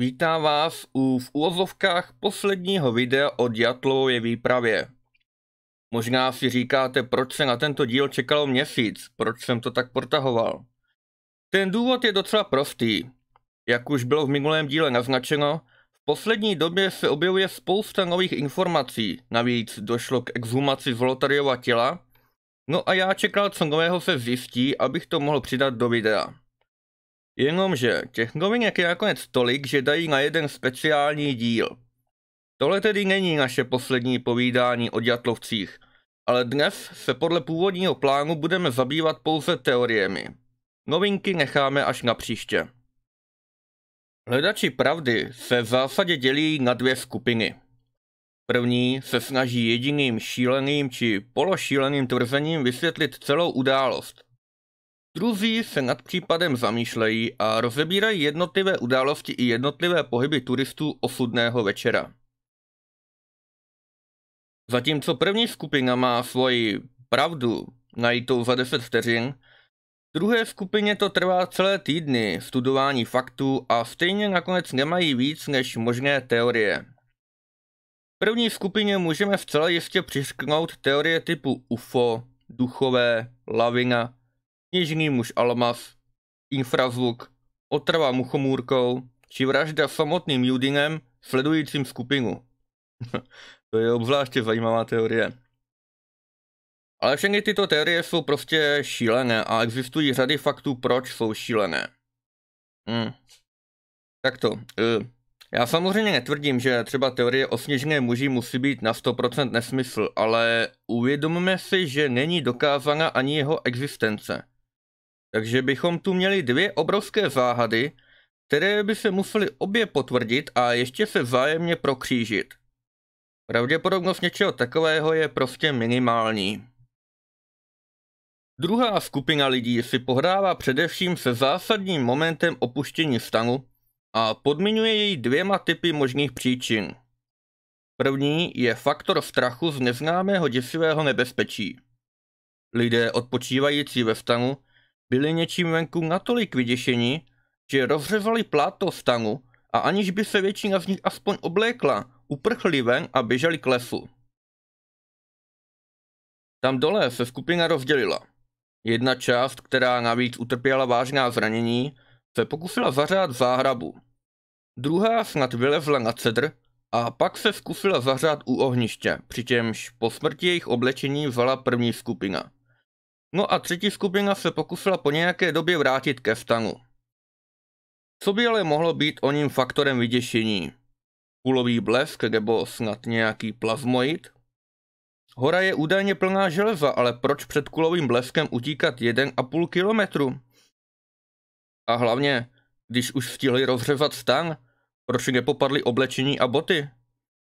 Vítám vás u v úvozovkách posledního videa o Diatlově výpravě. Možná si říkáte, proč se na tento díl čekalo měsíc, proč jsem to tak protahoval. Ten důvod je docela prostý. Jak už bylo v minulém díle naznačeno, v poslední době se objevuje spousta nových informací, navíc došlo k exhumaci Zolotariova těla, no a já čekal, co nového se zjistí, abych to mohl přidat do videa. Jenomže těch novinek je nakonec tolik, že dají na jeden speciální díl. Tohle tedy není naše poslední povídání o ďatlovcích, ale dnes se podle původního plánu budeme zabývat pouze teoriemi. Novinky necháme až na příště. Hledači pravdy se v zásadě dělí na dvě skupiny. První se snaží jediným šíleným či pološíleným tvrzením vysvětlit celou událost – Druzí se nad případem zamýšlejí a rozebírají jednotlivé události i jednotlivé pohyby turistů osudného večera. Zatímco první skupina má svoji pravdu najítou za 10 vteřin, druhé skupině to trvá celé týdny studování faktů a stejně nakonec nemají víc než možné teorie. První skupině můžeme zcela jistě přišknout teorie typu UFO, duchové, lavina Něžný muž Almas, infrazvuk, otrava muchomůrkou či vražda samotným Judinem sledujícím skupinu. to je obzvláště zajímavá teorie. Ale všechny tyto teorie jsou prostě šílené a existují řady faktů, proč jsou šílené. Hmm. Tak to. Eh, já samozřejmě netvrdím, že třeba teorie o sněžné muži musí být na 100% nesmysl, ale uvědomme si, že není dokázána ani jeho existence. Takže bychom tu měli dvě obrovské záhady, které by se musely obě potvrdit a ještě se vzájemně prokřížit. Pravděpodobnost něčeho takového je prostě minimální. Druhá skupina lidí si pohrává především se zásadním momentem opuštění stanu a podmiňuje jej dvěma typy možných příčin. První je faktor strachu z neznámého děsivého nebezpečí. Lidé odpočívající ve stanu byli něčím venku natolik vyděšení, že rozřezali pláto stanu a aniž by se většina z nich aspoň oblékla, uprchli ven a běželi k lesu. Tam dole se skupina rozdělila. Jedna část, která navíc utrpěla vážná zranění, se pokusila zařát záhrabu. Druhá snad vylezla na cedr a pak se zkusila zařát u ohniště, přičemž po smrti jejich oblečení vzala první skupina. No a třetí skupina se pokusila po nějaké době vrátit ke stanu. Co by ale mohlo být o ním faktorem vyděšení? Kulový blesk nebo snad nějaký plazmoid? Hora je údajně plná železa, ale proč před kulovým bleskem utíkat 1,5 kilometru? A hlavně, když už stihli rozřezat stan, proč nepopadli oblečení a boty?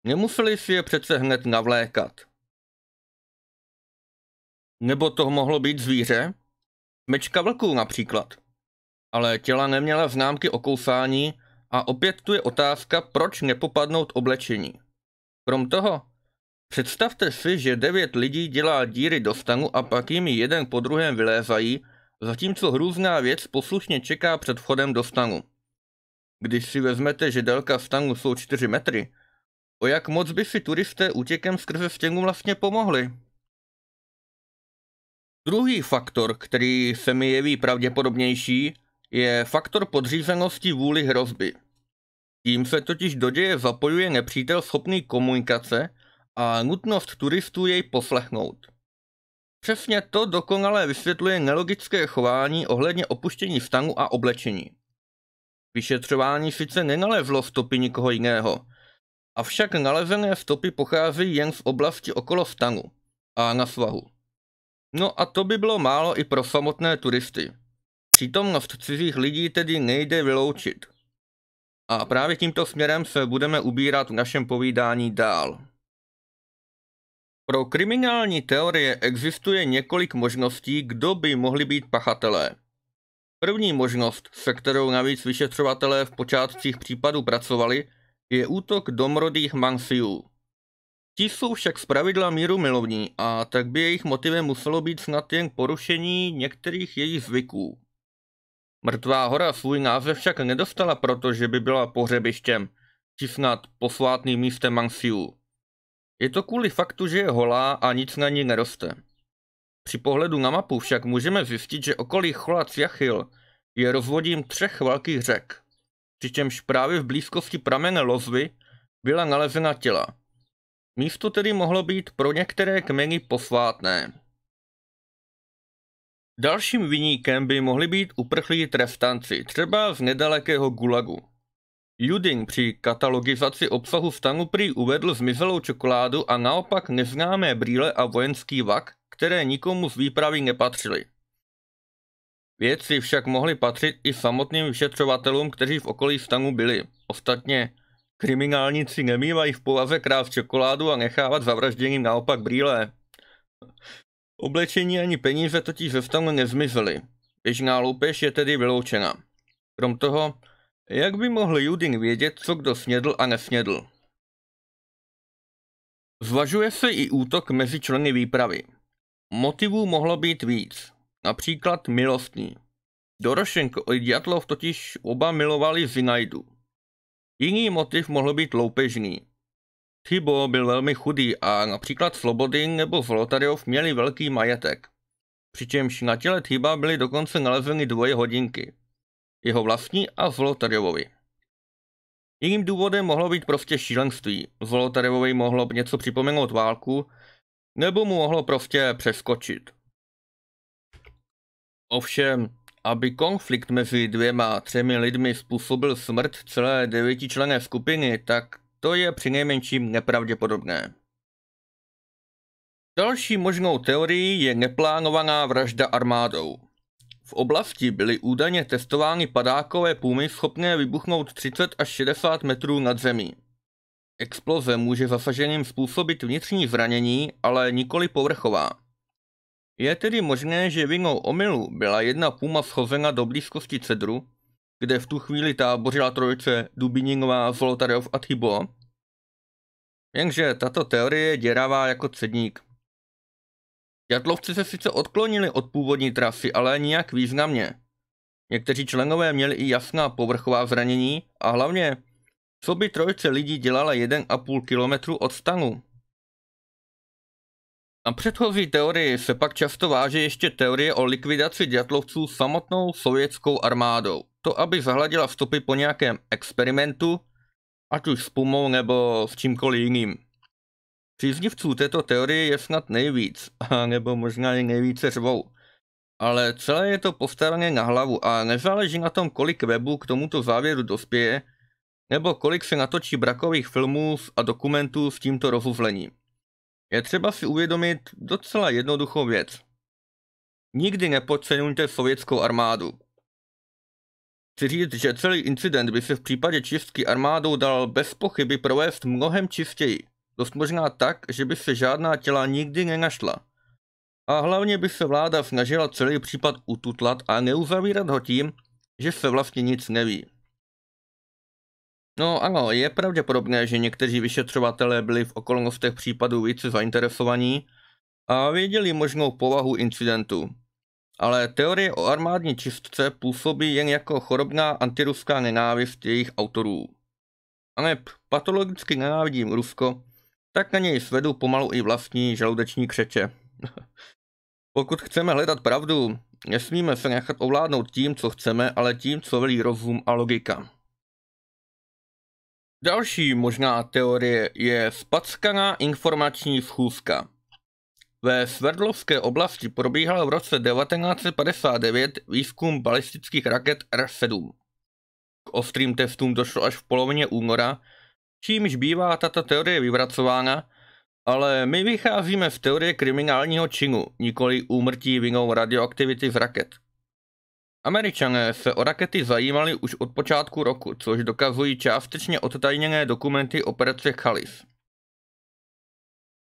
Nemuseli si je přece hned navlékat. Nebo to mohlo být zvíře? Mečka vlků například. Ale těla neměla známky o kousání a opět tu je otázka, proč nepopadnout oblečení. Krom toho, představte si, že devět lidí dělá díry do stanu a pak jim jeden po druhém vylézají, zatímco hrůzná věc poslušně čeká před vchodem do stanu. Když si vezmete, že délka stanu jsou 4 metry, o jak moc by si turisté útěkem skrze stěnu vlastně pomohli? Druhý faktor, který se mi jeví pravděpodobnější, je faktor podřízenosti vůli hrozby. Tím se totiž do děje zapojuje nepřítel schopný komunikace a nutnost turistů jej poslechnout. Přesně to dokonale vysvětluje nelogické chování ohledně opuštění stanu a oblečení. Vyšetřování sice nenalezlo stopy nikoho jiného, avšak nalezené stopy pocházejí jen z oblasti okolo stanu a na svahu. No a to by bylo málo i pro samotné turisty. Přítomnost cizích lidí tedy nejde vyloučit. A právě tímto směrem se budeme ubírat v našem povídání dál. Pro kriminální teorie existuje několik možností, kdo by mohli být pachatelé. První možnost, se kterou navíc vyšetřovatelé v počátcích případu pracovali, je útok domorodých Mansiů. Ti jsou však pravidla míru milovní a tak by jejich motivem muselo být snad jen porušení některých jejich zvyků. Mrtvá hora svůj název však nedostala proto, že by byla pohřebištěm, či snad posvátným místem Mansiu. Je to kvůli faktu, že je holá a nic na ní neroste. Při pohledu na mapu však můžeme zjistit, že okolí Cholac Jachil je rozvodím třech velkých řek, přičemž právě v blízkosti pramene Lozvy byla nalezena těla – Místo tedy mohlo být pro některé kmeny posvátné. Dalším vyníkem by mohli být uprchlí treftanci, třeba z nedalekého Gulagu. Judin při katalogizaci obsahu stanu prý uvedl zmizelou čokoládu a naopak neznámé brýle a vojenský vak, které nikomu z výpravy nepatřily. Věci však mohly patřit i samotným vyšetřovatelům, kteří v okolí stanu byli. Ostatně Kriminálníci nemývají v polaze krát čokoládu a nechávat zavražděným naopak brýle. Oblečení ani peníze totiž ze stanu nezmizely. Běžná loupež je tedy vyloučena. Krom toho, jak by mohl Judin vědět, co kdo snědl a nesnědl? Zvažuje se i útok mezi členy výpravy. Motivů mohlo být víc, například milostný. Dorošenko i Dyatlov totiž oba milovali Zinaidu. Jiný motiv mohl být loupežný. Thibo byl velmi chudý a například Slobody nebo Volotaryov měli velký majetek. Přičemž na těle Thiba byly dokonce nalezeny dvoje hodinky. Jeho vlastní a Volotaryovovi. Jiným důvodem mohlo být prostě šílenství. Volotaryovovi mohlo něco připomenout válku, nebo mu mohlo prostě přeskočit. Ovšem, aby konflikt mezi dvěma a třemi lidmi způsobil smrt celé devětičlené skupiny, tak to je přinejmenším nepravděpodobné. Další možnou teorií je neplánovaná vražda armádou. V oblasti byly údajně testovány padákové pumy schopné vybuchnout 30 až 60 metrů nad zemí. Exploze může zasaženým způsobit vnitřní zranění, ale nikoli povrchová. Je tedy možné, že vinou omylu byla jedna puma schozena do blízkosti cedru, kde v tu chvíli tábořila trojice Dubininová, Zolotarev a Thibo. Jenže tato teorie je děravá jako cedník. Jatlovci se sice odklonili od původní trasy, ale nijak významně. Někteří členové měli i jasná povrchová zranění a hlavně, co by trojice lidí dělala 1,5 kilometru od stanu. Na předchozí teorii se pak často váže ještě teorie o likvidaci dětlovců samotnou sovětskou armádou. To, aby zahladila stopy po nějakém experimentu, ať už s Pumou nebo s čímkoliv jiným. Příznivců této teorie je snad nejvíc, nebo možná i nejvíce řvou. Ale celé je to postavené na hlavu a nezáleží na tom, kolik webů k tomuto závěru dospěje, nebo kolik se natočí brakových filmů a dokumentů s tímto rozuzlením je třeba si uvědomit docela jednoduchou věc. Nikdy nepodceňujte sovětskou armádu. Chci říct, že celý incident by se v případě čistky armádou dal bez pochyby provést mnohem čistěji. Dost možná tak, že by se žádná těla nikdy nenašla. A hlavně by se vláda snažila celý případ ututlat a neuzavírat ho tím, že se vlastně nic neví. No ano, je pravděpodobné, že někteří vyšetřovatelé byli v okolnostech případu více zainteresovaní a věděli možnou povahu incidentu. Ale teorie o armádní čistce působí jen jako chorobná antiruská nenávist jejich autorů. A neb patologicky nenávidím Rusko, tak na něj svedu pomalu i vlastní žaludeční křeče. Pokud chceme hledat pravdu, nesmíme se nechat ovládnout tím, co chceme, ale tím, co velí rozum a logika. Další možná teorie je spackaná informační schůzka. Ve Sverdlovské oblasti probíhal v roce 1959 výzkum balistických raket R-7. K ostrým testům došlo až v polovině února, čímž bývá tato teorie vyvracována, ale my vycházíme z teorie kriminálního činu, nikoli úmrtí vinou radioaktivity z raket. Američané se o rakety zajímali už od počátku roku, což dokazují částečně odtajněné dokumenty operace Chalis.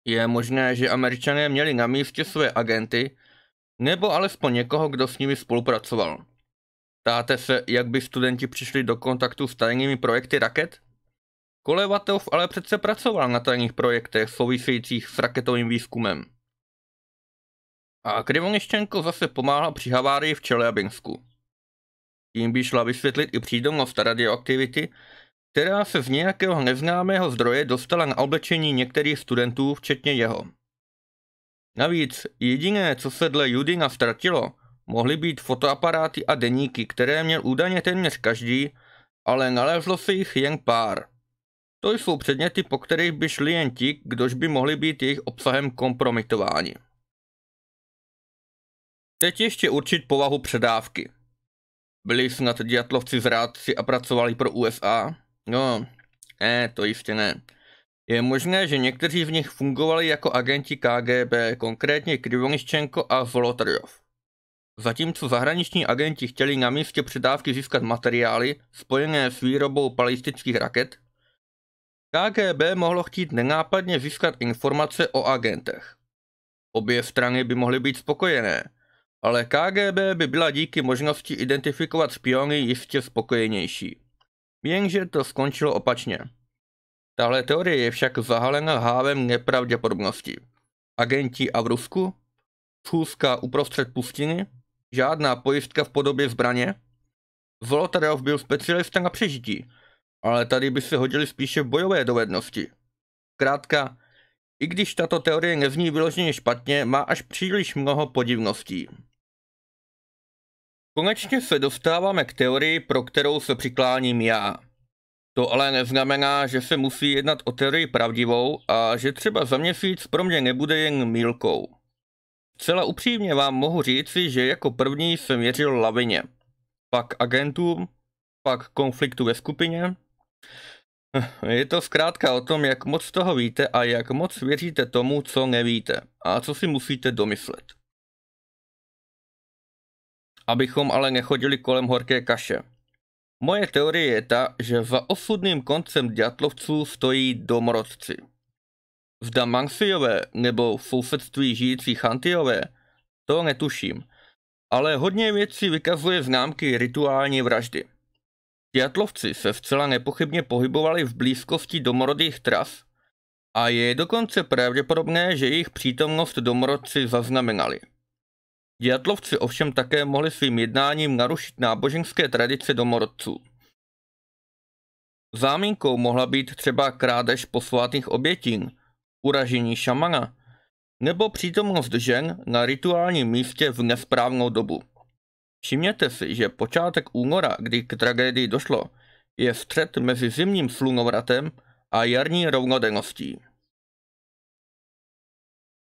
Je možné, že američané měli na místě své agenty, nebo alespoň někoho, kdo s nimi spolupracoval. Ptáte se, jak by studenti přišli do kontaktu s tajnými projekty raket? Kolevatov ale přece pracoval na tajných projektech souvisejících s raketovým výzkumem. A Krivoniščenko zase pomáhal při havárii v Čeliabinsku. Tím by šla vysvětlit i přítomnost radioaktivity, která se z nějakého neznámého zdroje dostala na oblečení některých studentů, včetně jeho. Navíc jediné, co se dle Judina ztratilo, mohly být fotoaparáty a deníky, které měl údajně téměř každý, ale nalezlo se jich jen pár. To jsou předměty, po kterých by šli jen ti, kdož by mohli být jejich obsahem kompromitováni. Teď ještě určit povahu předávky. Byli snad dětlovci zrádci a pracovali pro USA? No, ne, to jistě ne. Je možné, že někteří z nich fungovali jako agenti KGB, konkrétně Krivoniščenko a Volotaryov. Zatímco zahraniční agenti chtěli na místě předávky získat materiály spojené s výrobou palistických raket, KGB mohlo chtít nenápadně získat informace o agentech. Obě strany by mohly být spokojené, ale KGB by byla díky možnosti identifikovat špiony jistě spokojenější. Jenže to skončilo opačně. Tahle teorie je však zahalena hávem nepravděpodobnosti. Agenti a v Rusku? Schůzka uprostřed pustiny? Žádná pojistka v podobě zbraně? Zolotarev byl specialista na přežití, ale tady by se hodili spíše bojové dovednosti. Krátka, i když tato teorie nezní vyloženě špatně, má až příliš mnoho podivností. Konečně se dostáváme k teorii, pro kterou se přikláním já. To ale neznamená, že se musí jednat o teorii pravdivou a že třeba za měsíc pro mě nebude jen mílkou. Celá upřímně vám mohu říci, že jako první jsem věřil lavině, pak agentům, pak konfliktu ve skupině, je to zkrátka o tom, jak moc toho víte a jak moc věříte tomu, co nevíte a co si musíte domyslet. Abychom ale nechodili kolem horké kaše. Moje teorie je ta, že za osudným koncem ďatlovců stojí domorodci. Zda Mansiové nebo v sousedství žijící Chantiové, to netuším, ale hodně věcí vykazuje známky rituální vraždy – Jatlovci se zcela nepochybně pohybovali v blízkosti domorodých tras a je dokonce pravděpodobné, že jejich přítomnost domorodci zaznamenali. Jatlovci ovšem také mohli svým jednáním narušit náboženské tradice domorodců. Zámínkou mohla být třeba krádež posvátných obětin, uražení šamana nebo přítomnost žen na rituálním místě v nesprávnou dobu. Všimněte si, že počátek února, kdy k tragédii došlo, je střed mezi zimním slunovratem a jarní rovnodenností.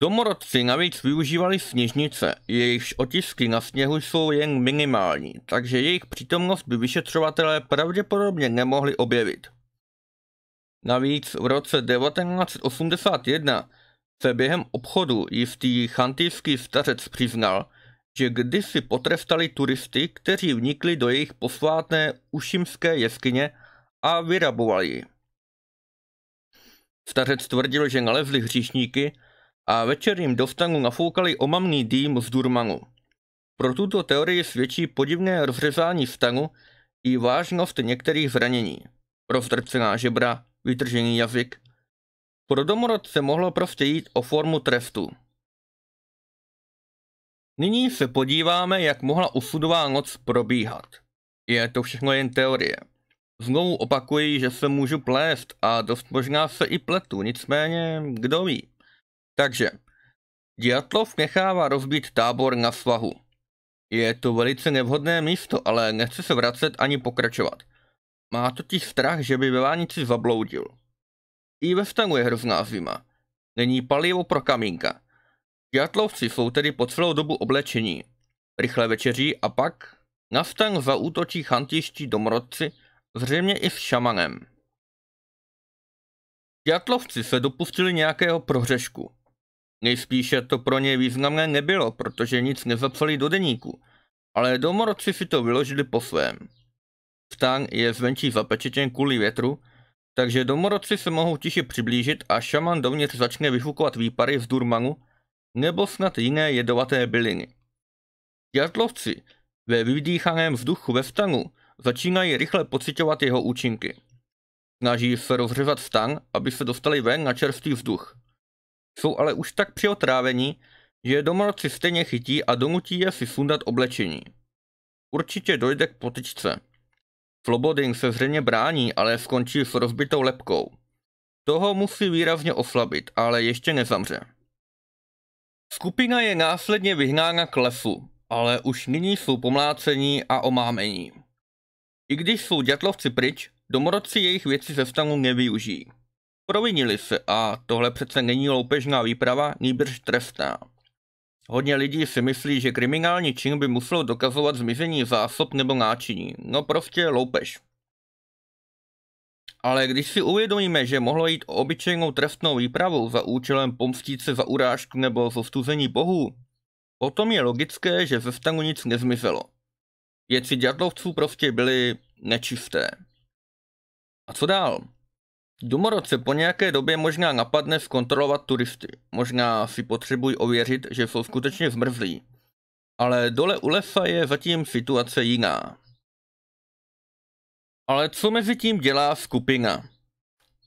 Domorodci navíc využívali sněžnice, jejichž otisky na sněhu jsou jen minimální, takže jejich přítomnost by vyšetřovatelé pravděpodobně nemohli objevit. Navíc v roce 1981 se během obchodu jistý chantýský stařec přiznal, že kdysi potrestali turisty, kteří vnikli do jejich posvátné ušimské jeskyně a vyrabovali ji. Stařec tvrdil, že nalezli hříšníky a večer jim do nafoukali omamný dým z Durmanu. Pro tuto teorii svědčí podivné rozřezání stanu i vážnost některých zranění. Rozdrcená žebra, vytržený jazyk. Pro domorodce mohlo prostě jít o formu trestu. Nyní se podíváme, jak mohla osudová noc probíhat. Je to všechno jen teorie. Znovu opakuji, že se můžu plést a dost možná se i pletu, nicméně kdo ví. Takže, Diatlov nechává rozbít tábor na svahu. Je to velice nevhodné místo, ale nechce se vracet ani pokračovat. Má totiž strach, že by ve zabloudil. I ve stanu je hrozná zima. Není palivo pro kamínka. Žatlovci jsou tedy po celou dobu oblečení, rychle večeří a pak na stan zaútočí chantiští domorodci, zřejmě i s šamanem. Žatlovci se dopustili nějakého prohřešku. Nejspíše to pro ně významné nebylo, protože nic nezapsali do deníku, ale domorodci si to vyložili po svém. Stán je zvenčí zapečetěn kvůli větru, takže domorodci se mohou tiše přiblížit a šaman dovnitř začne vyfukovat výpary z durmanu, nebo snad jiné jedovaté byliny. Jatlovci ve vydýchaném vzduchu ve stanu začínají rychle pocitovat jeho účinky. Snaží se rozřezat stan, aby se dostali ven na čerstvý vzduch. Jsou ale už tak přiotrávení, že domorodci stejně chytí a donutí je si sundat oblečení. Určitě dojde k potičce. Flobodin se zřejmě brání, ale skončí s rozbitou lepkou. Toho musí výrazně oslabit, ale ještě nezamře. Skupina je následně vyhnána k lesu, ale už nyní jsou pomlácení a omámení. I když jsou dětlovci pryč, domorodci jejich věci ze stanu nevyužijí. Provinili se a tohle přece není loupežná výprava, nýbrž trestná. Hodně lidí si myslí, že kriminální čin by musel dokazovat zmizení zásob nebo náčiní, no prostě loupež. Ale když si uvědomíme, že mohlo jít o obyčejnou trestnou výpravu za účelem pomstit se za urážku nebo zostuzení bohů, potom je logické, že ze stanu nic nezmizelo. Věci ďatlovců prostě byly nečisté. A co dál? Domorod se po nějaké době možná napadne zkontrolovat turisty. Možná si potřebují ověřit, že jsou skutečně zmrzlí. Ale dole u lesa je zatím situace jiná. Ale co mezi tím dělá skupina?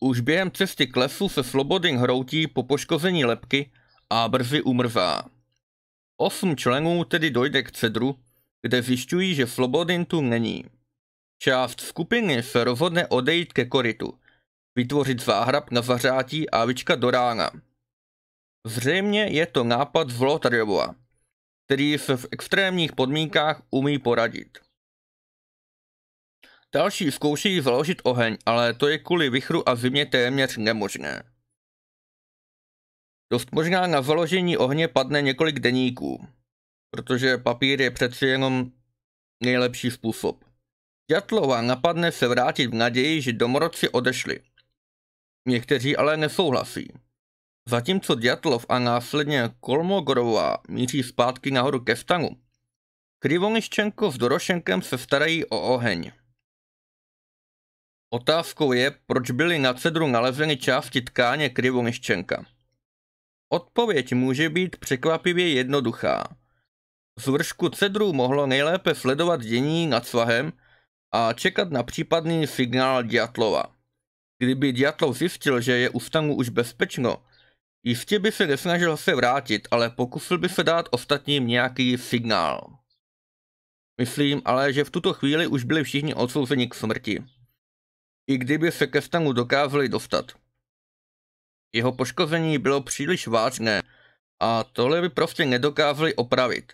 Už během cesty k lesu se Slobodin hroutí po poškození lepky a brzy umrzá. Osm členů tedy dojde k cedru, kde zjišťují, že Slobodin tu není. Část skupiny se rozhodne odejít ke koritu, vytvořit záhrab na zařátí a vyčkat do rána. Zřejmě je to nápad z který se v extrémních podmínkách umí poradit. Další zkoušejí založit oheň, ale to je kvůli vychru a zimě téměř nemožné. Dost možná na založení ohně padne několik deníků, protože papír je přeci jenom nejlepší způsob. Jatlova napadne se vrátit v naději, že domorodci odešli. Někteří ale nesouhlasí. Zatímco Djatlov a následně Kolmogorová míří zpátky nahoru ke stanu, Krivoniščenko s Dorošenkem se starají o oheň. Otázkou je, proč byly na cedru nalezeny části tkáně krivoniščenka. Odpověď může být překvapivě jednoduchá. Z vršku mohlo nejlépe sledovat dění nad svahem a čekat na případný signál Diatlova. Kdyby Diatlov zjistil, že je u stanu už bezpečno, jistě by se nesnažil se vrátit, ale pokusil by se dát ostatním nějaký signál. Myslím ale, že v tuto chvíli už byli všichni odsouzeni k smrti i kdyby se ke stanu dokázali dostat. Jeho poškození bylo příliš vážné a tohle by prostě nedokázali opravit,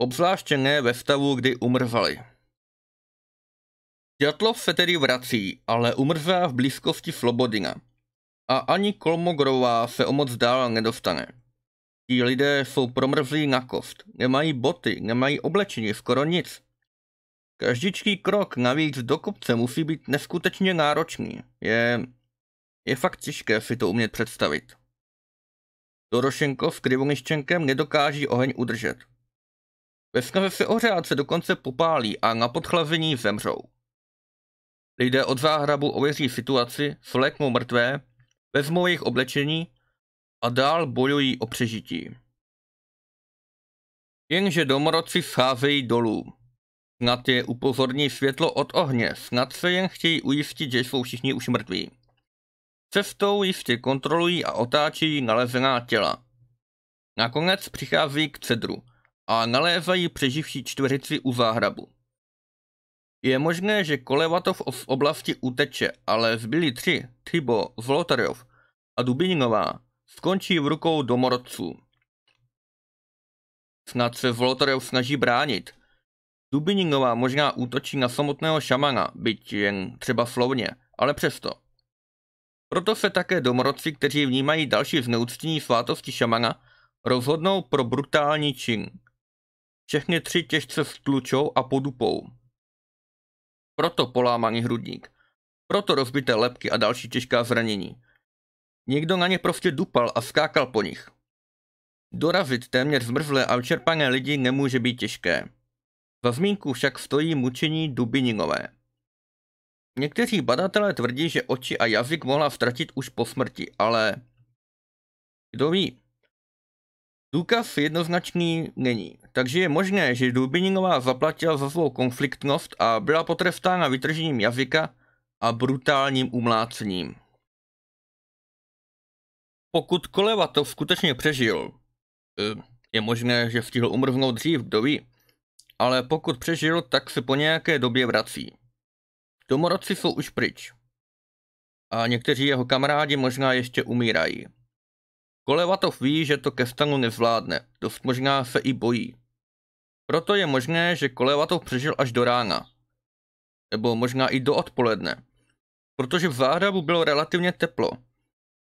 obzvláště ne ve stavu, kdy umrzali. Jatlov se tedy vrací, ale umrzá v blízkosti Slobodina. A ani Kolmogorová se o moc dál nedostane. Ti lidé jsou promrzlí na kost, nemají boty, nemají oblečení, skoro nic. Každičký krok navíc do kopce musí být neskutečně náročný. Je, je fakt těžké si to umět představit. Dorošenko s Krivoniščenkem nedokáží oheň udržet. Ve snaze se ohřát se dokonce popálí a na podchlazení zemřou. Lidé od záhrabu ověří situaci, svléknou mrtvé, vezmou jejich oblečení a dál bojují o přežití. Jenže domorodci scházejí dolů. Snad je upozorní světlo od ohně, snad se jen chtějí ujistit, že jsou všichni už mrtví. Cestou jistě kontrolují a otáčí nalezená těla. Nakonec přichází k cedru a nalézají přeživší čtveřici u záhrabu. Je možné, že Kolevatov z oblasti uteče, ale zbyli tři, Tybo, Zlotaryov a Dubininová, skončí v rukou domorodců. Snad se Zlotaryov snaží bránit, Dubiningová možná útočí na samotného šamana, byť jen třeba slovně, ale přesto. Proto se také domorodci, kteří vnímají další zneuctění svátosti šamana, rozhodnou pro brutální čin. Všechny tři těžce tlučou a podupou. Proto polámaný hrudník. Proto rozbité lepky a další těžká zranění. Někdo na ně prostě dupal a skákal po nich. Dorazit téměř zmrzlé a vyčerpané lidi nemůže být těžké. Za zmínku však stojí mučení Dubininové. Někteří badatelé tvrdí, že oči a jazyk mohla ztratit už po smrti, ale kdo ví? Důkaz jednoznačný není, takže je možné, že Dubininová zaplatila za svou konfliktnost a byla potrestána vytržením jazyka a brutálním umlácením. Pokud Koleva to skutečně přežil, eh, je možné, že stihl umrznout dřív, kdo ví, ale pokud přežil, tak se po nějaké době vrací. Domorodci jsou už pryč. A někteří jeho kamarádi možná ještě umírají. Kolevatov ví, že to Kestanu nezvládne, dost možná se i bojí. Proto je možné, že Kolevatov přežil až do rána. Nebo možná i do odpoledne. Protože v záhrabu bylo relativně teplo.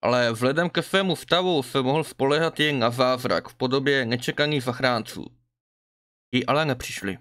Ale vzhledem ke svému stavu se mohl spolehat jen na zázrak v podobě nečekaných zachránců ale nepřišli.